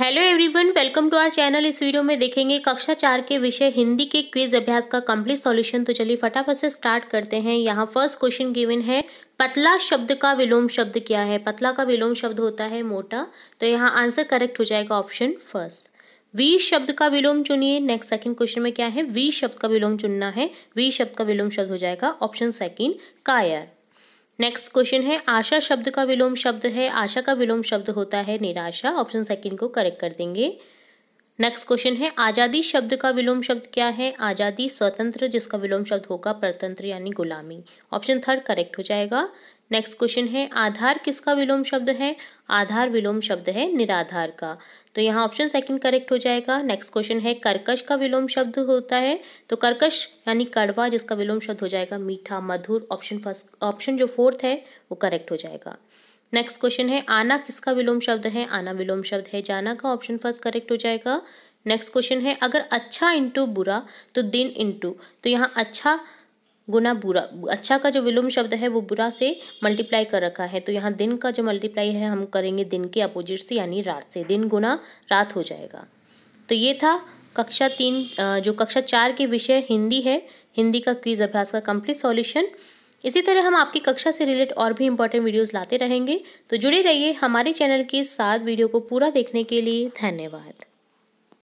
hello everyone welcome to our channel इस video में देखेंगे कक्षा चार के विषय हिंदी के क्विज अभ्यास का कंप्लीट सॉल्यूशन तो चलिए फटाफट से स्टार्ट करते हैं यहाँ फर्स्ट क्वेश्चन गिवन है पतला शब्द का विलोम शब्द क्या है पतला का विलोम शब्द होता है मोटा तो यहाँ आंसर करेक्ट हो जाएगा ऑप्शन फर्स्ट वी शब्द का विलोम चुनिए नेक्स्ट सेकंड क्वेश्चन में क्या है वी शब्द का विलोम चुनना है वी शब्द का विलोम शब्द हो जाएगा ऑप्शन सेकंड कायर नेक्स्ट क्वेश्चन है आशा शब्द का विलोम शब्द है आशा का विलोम शब्द होता है निराशा ऑप्शन सेकंड को करेक्ट कर देंगे नेक्स्ट क्वेश्चन है आज़ादी शब्द का विलोम शब्द क्या है आज़ादी स्वतंत्र जिसका विलोम शब्द होगा परतंत्र यानी गुलामी ऑप्शन थर्ड करेक्ट हो जाएगा नेक्स्ट क्वेश्चन है आधार किसका विलोम शब्द है आधार विलोम शब्द है निराधार का तो यहाँ ऑप्शन सेकंड करेक्ट हो जाएगा नेक्स्ट क्वेश्चन है कर्कश का विलोम शब्द होता है तो कर्कश यानी कड़वा जिसका विलोम शब्द हो जाएगा मीठा मधुर ऑप्शन फर्स्ट ऑप्शन जो फोर्थ है वो करेक्ट हो जाएगा नेक्स्ट क्वेश्चन है आना किसका विलोम शब्द है आना विलोम शब्द है जाना का ऑप्शन फर्स्ट करेक्ट हो जाएगा नेक्स्ट क्वेश्चन है अगर अच्छा इंटू बुरा तो दिन इंटू तो यहाँ अच्छा गुना बुरा अच्छा का जो विलोम शब्द है वो बुरा से मल्टीप्लाई कर रखा है तो यहाँ दिन का जो मल्टीप्लाई है हम करेंगे दिन के अपोजिट से यानी रात से दिन गुना रात हो जाएगा तो ये था कक्षा तीन जो कक्षा चार के विषय हिंदी है हिंदी का क्विज अभ्यास का कंप्लीट सॉल्यूशन इसी तरह हम आपकी कक्षा से रिलेट और भी इंपॉर्टेंट वीडियोस लाते रहेंगे तो जुड़े रहिए हमारे चैनल के साथ वीडियो को पूरा देखने के लिए धन्यवाद